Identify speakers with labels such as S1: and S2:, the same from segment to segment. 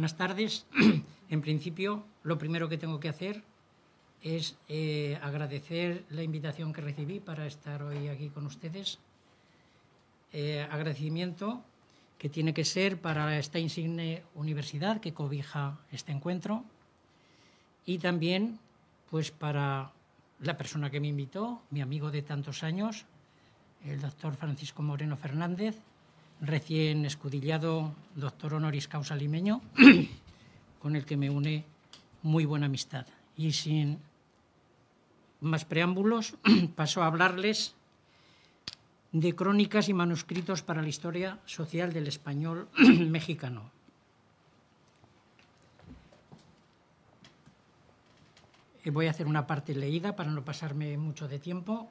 S1: Buenas tardes. En principio, lo primero que tengo que hacer es eh, agradecer la invitación que recibí para estar hoy aquí con ustedes. Eh, agradecimiento que tiene que ser para esta insigne universidad que cobija este encuentro y también pues para la persona que me invitó, mi amigo de tantos años, el doctor Francisco Moreno Fernández, recién escudillado doctor honoris causa limeño, con el que me une muy buena amistad. Y sin más preámbulos, paso a hablarles de crónicas y manuscritos para la historia social del español mexicano. Eh, voy a hacer una parte leída para no pasarme mucho de tiempo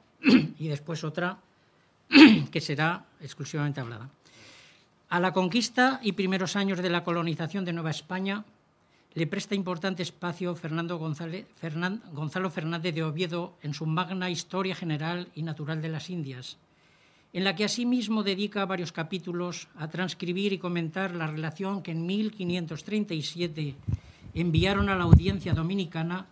S1: y después otra que será exclusivamente hablada. A la conquista y primeros años de la colonización de Nueva España le presta importante espacio Fernando Gonzalo Fernández de Oviedo en su magna Historia General y Natural de las Indias, en la que asimismo dedica varios capítulos a transcribir y comentar la relación que en 1537 enviaron a la audiencia dominicana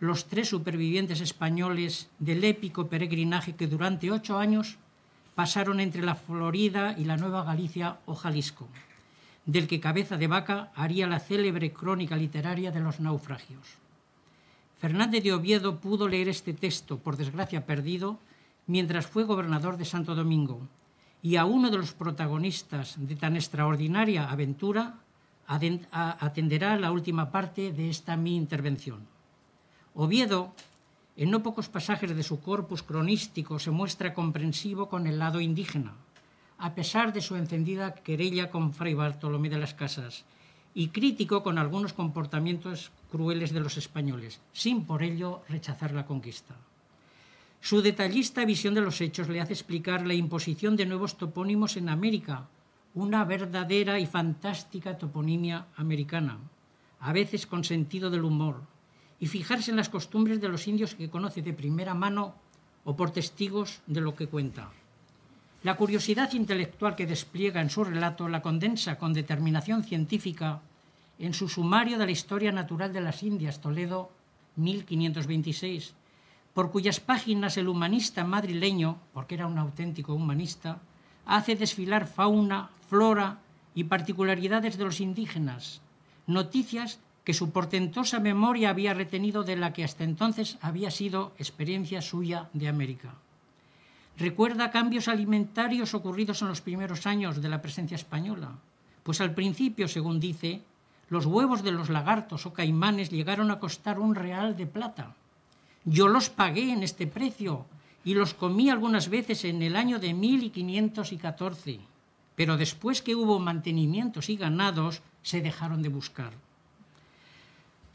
S1: los tres supervivientes españoles del épico peregrinaje que durante ocho años pasaron entre la Florida y la Nueva Galicia o Jalisco, del que Cabeza de Vaca haría la célebre crónica literaria de los naufragios. Fernández de Oviedo pudo leer este texto, por desgracia perdido, mientras fue gobernador de Santo Domingo, y a uno de los protagonistas de tan extraordinaria aventura atenderá la última parte de esta mi intervención. Oviedo en no pocos pasajes de su corpus cronístico se muestra comprensivo con el lado indígena, a pesar de su encendida querella con Fray Bartolomé de las Casas, y crítico con algunos comportamientos crueles de los españoles, sin por ello rechazar la conquista. Su detallista visión de los hechos le hace explicar la imposición de nuevos topónimos en América, una verdadera y fantástica toponimia americana, a veces con sentido del humor, y fijarse en las costumbres de los indios que conoce de primera mano o por testigos de lo que cuenta. La curiosidad intelectual que despliega en su relato la condensa con determinación científica en su sumario de la historia natural de las Indias, Toledo, 1526, por cuyas páginas el humanista madrileño, porque era un auténtico humanista, hace desfilar fauna, flora y particularidades de los indígenas, noticias que su portentosa memoria había retenido de la que hasta entonces había sido experiencia suya de América. Recuerda cambios alimentarios ocurridos en los primeros años de la presencia española, pues al principio, según dice, los huevos de los lagartos o caimanes llegaron a costar un real de plata. Yo los pagué en este precio y los comí algunas veces en el año de 1514, pero después que hubo mantenimientos y ganados, se dejaron de buscar.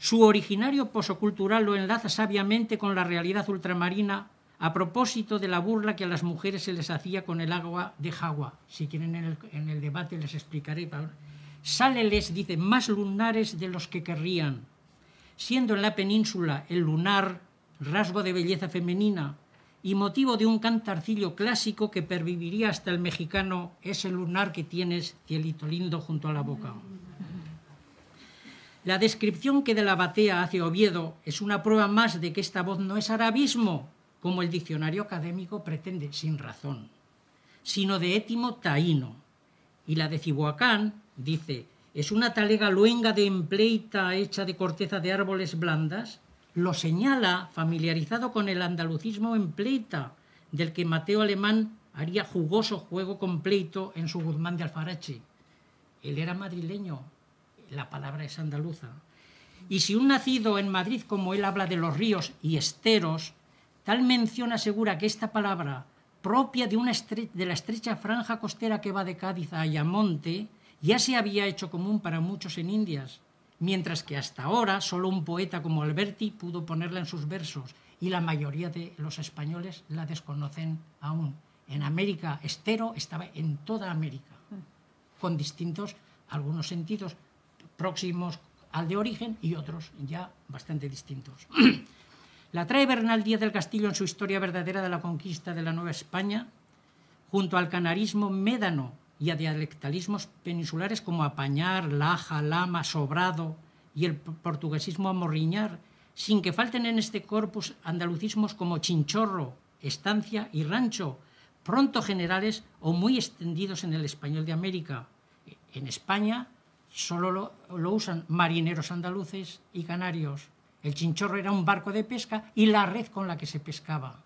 S1: Su originario pozo cultural lo enlaza sabiamente con la realidad ultramarina a propósito de la burla que a las mujeres se les hacía con el agua de Jagua. Si quieren en el, debate les explicaré. les dice, más lunares de los que querrían, siendo en la península el lunar rasgo de belleza femenina y motivo de un cantarcillo clásico que perviviría hasta el mexicano ese lunar que tienes, cielito lindo, junto a la boca. La descripción que de la batea hace Oviedo es una prueba más de que esta voz no es arabismo, como el diccionario académico pretende, sin razón, sino de étimo taíno. Y la de Cibuacán, dice, es una talega luenga de empleita hecha de corteza de árboles blandas, lo señala familiarizado con el andalucismo empleita, del que Mateo Alemán haría jugoso juego completo en su Guzmán de Alfarache. Él era madrileño, la palabra es andaluza. Y si un nacido en Madrid como él habla de los ríos y esteros, tal mención asegura que esta palabra, propia de, la estrecha franja costera que va de Cádiz a Ayamonte, ya se había hecho común para muchos en Indias, mientras que hasta ahora solo un poeta como Alberti pudo ponerla en sus versos y la mayoría de los españoles la desconocen aún. En América, estero estaba en toda América, con distintos algunos sentidos, próximos al de origen y otros ya bastante distintos. La trae Bernal Díaz del Castillo en su historia verdadera de la conquista de la Nueva España, junto al canarismo médano y a dialectalismos peninsulares como apañar, laja, lama, sobrado y el portuguesismo amorriñar, sin que falten en este corpus andalucismos como chinchorro, estancia y rancho, pronto generales o muy extendidos en el español de América. E-, en España, solo lo, usan marineros andaluces y canarios. El chinchorro era un barco de pesca y la red con la que se pescaba.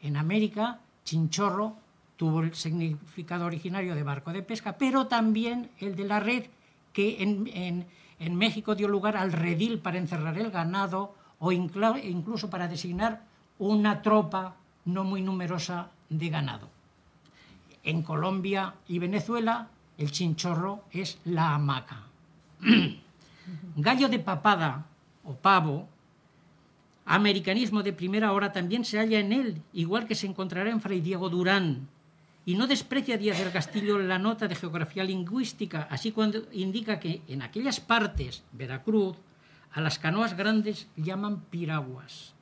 S1: En América, chinchorro tuvo el significado originario de barco de pesca, pero también el de la red que en México dio lugar al redil para encerrar el ganado o incluso para designar una tropa no muy numerosa de ganado. En Colombia y Venezuela el chinchorro es la hamaca. Gallo de papada o pavo, americanismo de primera hora, también se halla en él, igual que se encontrará en Fray Diego Durán. Y no desprecia Díaz del Castillo la nota de geografía lingüística, así cuando indica que en aquellas partes, Veracruz, a las canoas grandes llaman piraguas.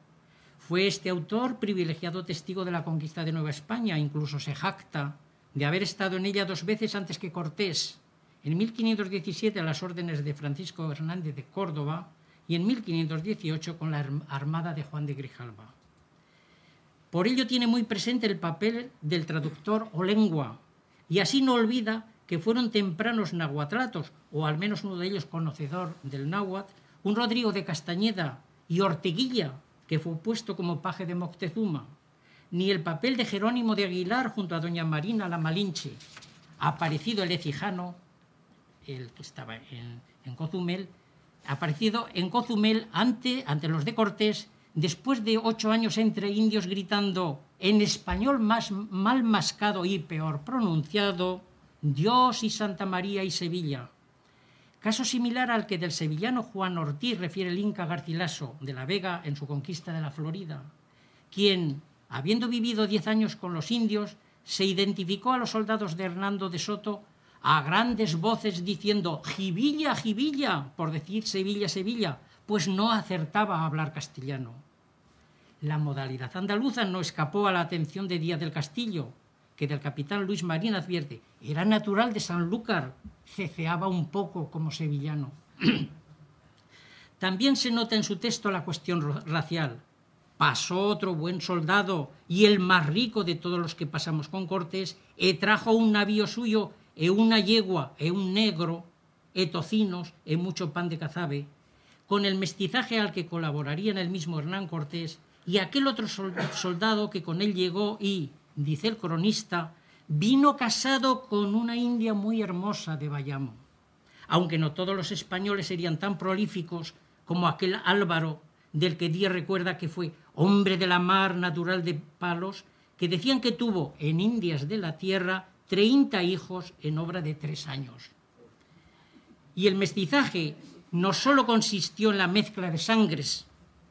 S1: Fue este autor privilegiado testigo de la conquista de Nueva España, incluso se jacta de haber estado en ella dos veces antes que Cortés, en 1517 a las órdenes de Francisco Hernández de Córdoba y en 1518 con la armada de Juan de Grijalva. Por ello tiene muy presente el papel del traductor o lengua, y así no olvida que fueron tempranos nahuatlatos, o al menos uno de ellos conocedor del náhuatl, un Rodrigo de Castañeda y Orteguilla, que fue puesto como paje de Moctezuma, ni el papel de Jerónimo de Aguilar junto a doña Marina la Malinche, aparecido el ecijano, el que estaba en, Cozumel, aparecido en Cozumel ante, ante los de Cortés, después de ocho años entre indios gritando en español más mal mascado y peor pronunciado, Dios y Santa María y Sevilla. Caso similar al que del sevillano Juan Ortiz refiere el Inca Garcilaso de la Vega en su conquista de la Florida, quien habiendo vivido diez años con los indios, se identificó a los soldados de Hernando de Soto a grandes voces diciendo Jivilla, Jivilla, por decir Sevilla, Sevilla, pues no acertaba a hablar castellano. La modalidad andaluza no escapó a la atención de Díaz del Castillo, que del capitán Luis Marín advierte, era natural de Sanlúcar, ceceaba un poco como sevillano. También se nota en su texto la cuestión racial, pasó otro buen soldado y el más rico de todos los que pasamos con Cortés, e trajo un navío suyo, e una yegua, e un negro, e tocinos, e mucho pan de cazabe, con el mestizaje al que colaboraría en el mismo Hernán Cortés y aquel otro soldado que con él llegó y, dice el cronista, vino casado con una india muy hermosa de Bayamo. Aunque no todos los españoles serían tan prolíficos como aquel Álvaro del que Díaz recuerda que fue hombre de la mar natural de Palos, que decían que tuvo en Indias de la Tierra 30 hijos en obra de tres años. Y el mestizaje no solo consistió en la mezcla de sangres,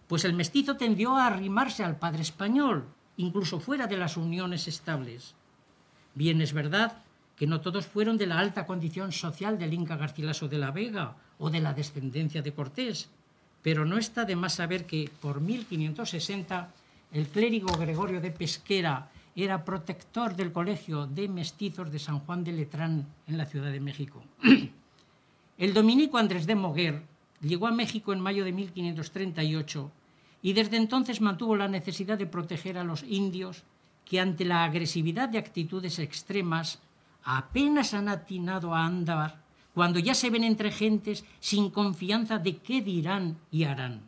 S1: pues el mestizo tendió a arrimarse al padre español, incluso fuera de las uniones estables. Bien es verdad que no todos fueron de la alta condición social del Inca Garcilaso de la Vega o de la descendencia de Cortés, pero no está de más saber que por 1560 el clérigo Gregorio de Pesquera era protector del colegio de mestizos de San Juan de Letrán en la Ciudad de México. El dominico Andrés de Moguer llegó a México en mayo de 1538 y desde entonces mantuvo la necesidad de proteger a los indios que ante la agresividad de actitudes extremas apenas han atinado a andar cuando ya se ven entre gentes sin confianza de qué dirán y harán.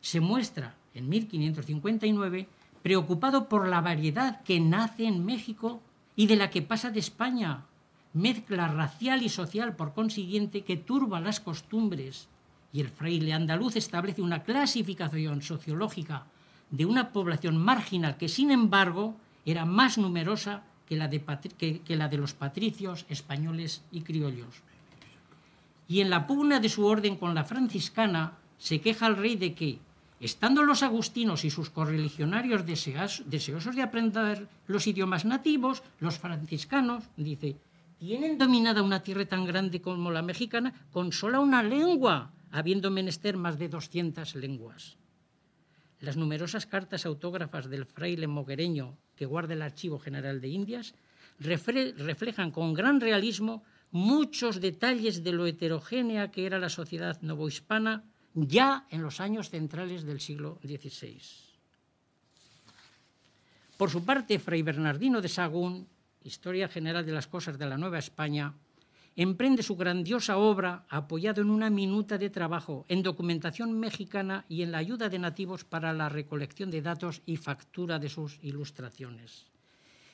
S1: Se muestra en 1559 preocupado por la variedad que nace en México y de la que pasa de España, mezcla racial y social por consiguiente que turba las costumbres, y el fraile andaluz establece una clasificación sociológica de una población marginal que sin embargo era más numerosa que la, de los patricios, españoles y criollos. Y en la pugna de su orden con la franciscana se queja el rey de que, estando los agustinos y sus correligionarios deseosos de aprender los idiomas nativos, los franciscanos, dice, tienen dominada una tierra tan grande como la mexicana con sola una lengua, habiendo menester más de 200 lenguas. Las numerosas cartas autógrafas del fraile moguereño que guarda el Archivo General de Indias reflejan con gran realismo muchos detalles de lo heterogénea que era la sociedad novohispana ya en los años centrales del siglo XVI. Por su parte, Fray Bernardino de Sagún, Historia General de las Cosas de la Nueva España, emprende su grandiosa obra apoyado en una minuta de trabajo, en documentación mexicana y en la ayuda de nativos para la recolección de datos y factura de sus ilustraciones.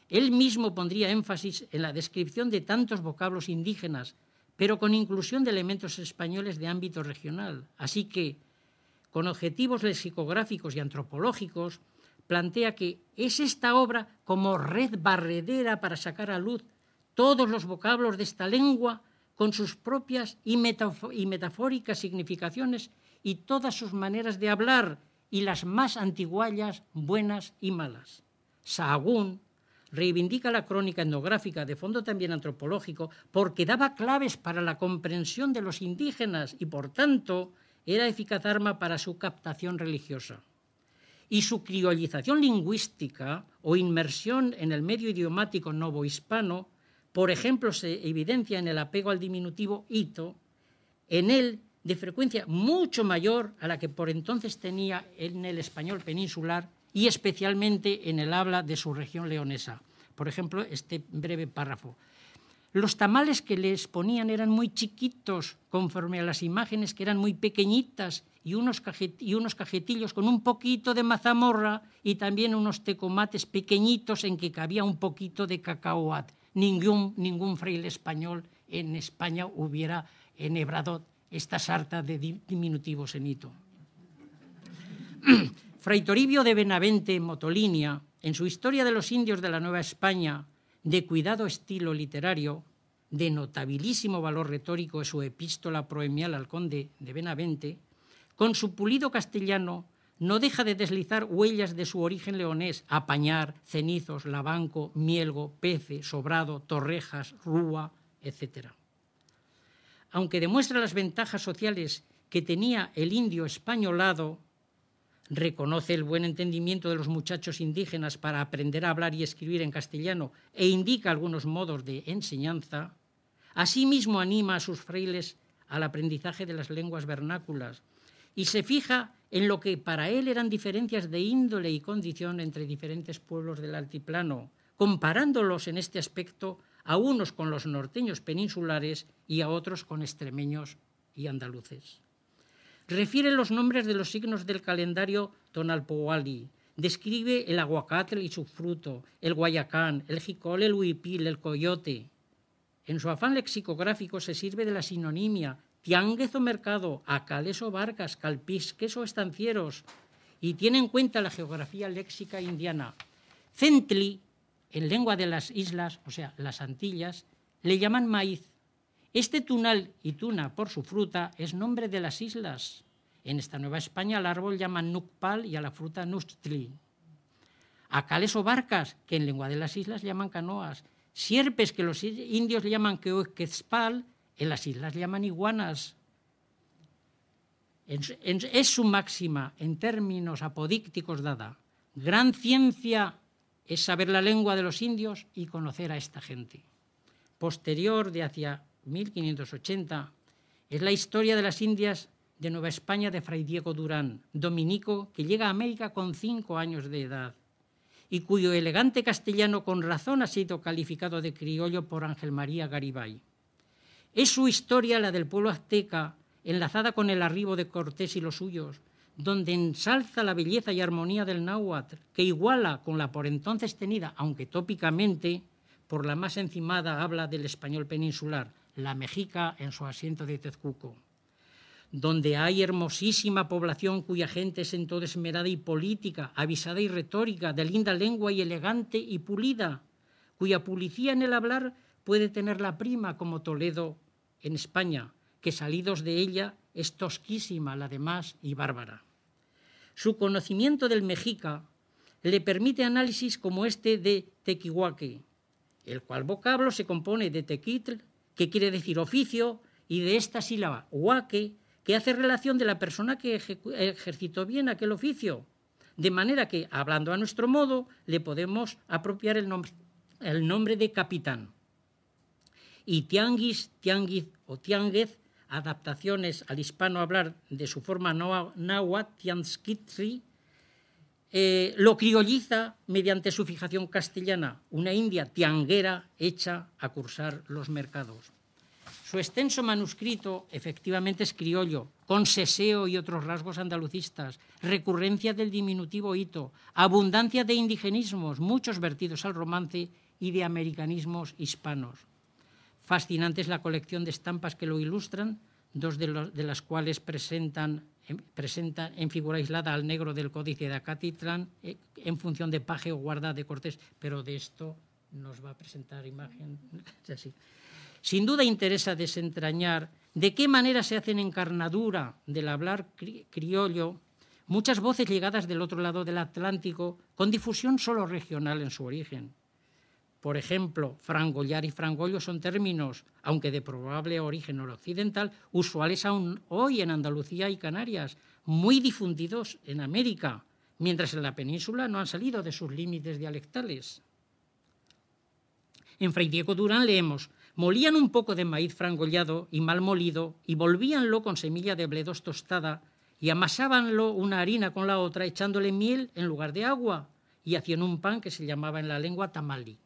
S1: Él mismo pondría énfasis en la descripción de tantos vocablos indígenas, pero con inclusión de elementos españoles de ámbito regional. Así que, con objetivos lexicográficos y antropológicos, plantea que es esta obra como red barredera para sacar a luz todos los vocablos de esta lengua con sus propias y, metafóricas significaciones y todas sus maneras de hablar y las más antiguallas, buenas y malas. Sahagún reivindica la crónica etnográfica de fondo también antropológico porque daba claves para la comprensión de los indígenas y por tanto era eficaz arma para su captación religiosa. Y su criolización lingüística o inmersión en el medio idiomático novohispano por ejemplo, se evidencia en el apego al diminutivo hito en él de frecuencia mucho mayor a la que por entonces tenía en el español peninsular y especialmente en el habla de su región leonesa. Por ejemplo, este breve párrafo. Los tamales que les ponían eran muy chiquitos conforme a las imágenes que eran muy pequeñitas y unos, y unos cajetillos con un poquito de mazamorra y también unos tecomates pequeñitos en que cabía un poquito de cacaoat ningún, ningún fraile español en España hubiera enhebrado esta sarta de diminutivos en hito. Fray Toribio de Benavente Motolinia, en su Historia de los Indios de la Nueva España, de cuidado estilo literario, de notabilísimo valor retórico su epístola proemial al conde de Benavente, con su pulido castellano no deja de deslizar huellas de su origen leonés, Apañar, Cenizos, lavanco, Mielgo, Pece, Sobrado, Torrejas, Rúa, etc. Aunque demuestra las ventajas sociales que tenía el indio españolado, reconoce el buen entendimiento de los muchachos indígenas para aprender a hablar y escribir en castellano e indica algunos modos de enseñanza, asimismo anima a sus frailes al aprendizaje de las lenguas vernáculas y se fija en lo que para él eran diferencias de índole y condición entre diferentes pueblos del altiplano, comparándolos en este aspecto a unos con los norteños peninsulares y a otros con extremeños y andaluces. Refiere los nombres de los signos del calendario Tonalpohuali, describe el aguacate y su fruto, el guayacán, el jicol, el huipil, el coyote. En su afán lexicográfico se sirve de la sinonimia, tianguez o mercado, acales o barcas, calpisques o estancieros, y tiene en cuenta la geografía léxica indiana. Centli, en lengua de las islas, o sea, las Antillas, le llaman maíz. Este tunal y tuna, por su fruta, es nombre de las islas. En esta Nueva España al árbol llaman nucpal y a la fruta nustli. Acales o barcas, que en lengua de las islas llaman canoas. Sierpes, que los indios le llaman quequezpal en las islas llaman iguanas. Es, su máxima, en términos apodícticos dada. Gran ciencia es saber la lengua de los indios y conocer a esta gente. Posterior de hacia 1580 es la historia de las Indias de Nueva España de Fray Diego Durán, dominico que llega a América con cinco años de edad y cuyo elegante castellano con razón ha sido calificado de criollo por Ángel María Garibay. Es su historia la del pueblo azteca, enlazada con el arribo de Cortés y los suyos, donde ensalza la belleza y armonía del náhuatl, que iguala con la por entonces tenida, aunque tópicamente, por la más encimada habla del español peninsular, la mexica en su asiento de Tezcuco, donde hay hermosísima población cuya gente es en todo esmerada y política, avisada y retórica, de linda lengua y elegante y pulida, cuya pulicía en el hablar puede tener la prima como Toledo en España, que salidos de ella es tosquísima la demás y bárbara. Su conocimiento del mexica le permite análisis como este de tequihuaque, el cual vocablo se compone de tequitl, que quiere decir oficio, y de esta sílaba huaque, que hace relación de la persona que ejercitó bien aquel oficio. De manera que, hablando a nuestro modo, le podemos apropiar el nombre de capitán y tianguis, tianguiz o tianguez, adaptaciones al hispano hablar de su forma náhuatl, tianskitri, eh, lo criolliza mediante su fijación castellana, una India tianguera hecha a cursar los mercados. Su extenso manuscrito efectivamente es criollo, con seseo y otros rasgos andalucistas, recurrencia del diminutivo hito, abundancia de indigenismos, muchos vertidos al romance y de americanismos hispanos. Fascinante es la colección de estampas que lo ilustran, dos de, las cuales presentan, em, en, en figura aislada al negro del códice de Acatitlán eh, en función de paje o guarda de Cortés, pero de esto nos va a presentar imagen. Sin duda interesa desentrañar de qué manera se hacen encarnadura del hablar criollo muchas voces llegadas del otro lado del Atlántico con difusión solo regional en su origen por ejemplo, frangollar y frangollo son términos, aunque de probable origen noroccidental, usuales aún hoy en Andalucía y Canarias, muy difundidos en América, mientras en la península no han salido de sus límites dialectales. En Fray Diego Durán leemos, molían un poco de maíz frangollado y mal molido y volvíanlo con semilla de bledos tostada y amasábanlo una harina con la otra echándole miel en lugar de agua y hacían un pan que se llamaba en la lengua tamalí.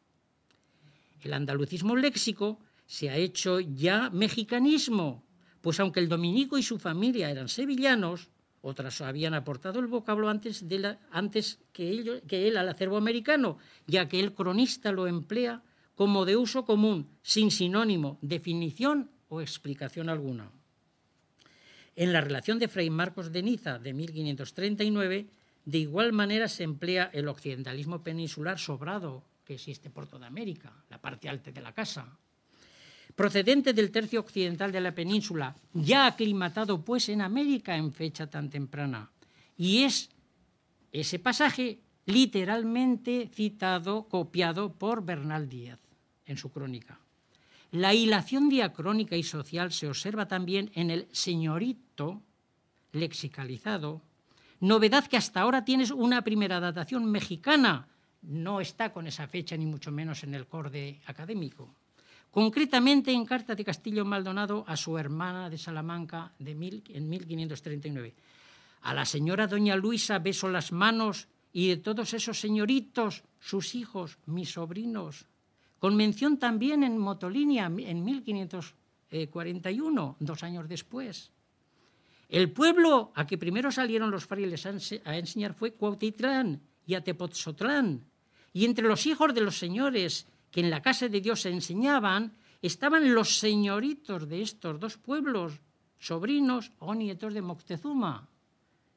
S1: El andalucismo léxico se ha hecho ya mexicanismo, pues aunque el dominico y su familia eran sevillanos, otras habían aportado el vocablo antes, de antes que, que él al acervo americano, ya que el cronista lo emplea como de uso común, sin sinónimo, definición o explicación alguna. En la relación de Fray Marcos de Niza de 1539, de igual manera se emplea el occidentalismo peninsular sobrado que existe por toda América, la parte alta de la casa. Procedente del tercio occidental de la península, ya aclimatado pues en América en fecha tan temprana. Y es ese pasaje literalmente citado, copiado por Bernal Díaz en su crónica. La hilación diacrónica y social se observa también en el señorito lexicalizado, novedad que hasta ahora tienes una primera datación mexicana no está con esa fecha, ni mucho menos en el corde académico. Concretamente en Carta de Castillo Maldonado a su hermana de Salamanca de en 1539. A la señora doña Luisa beso las manos y de todos esos señoritos, sus hijos, mis sobrinos. Con mención también en motolínea en 1541, dos años después. El pueblo a que primero salieron los frailes a enseñar fue Cuautitlán, y a Tepotzotlán. Y entre los hijos de los señores que en la casa de Dios se enseñaban, estaban los señoritos de estos dos pueblos, sobrinos o nietos de Moctezuma.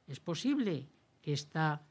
S1: Es posible que esta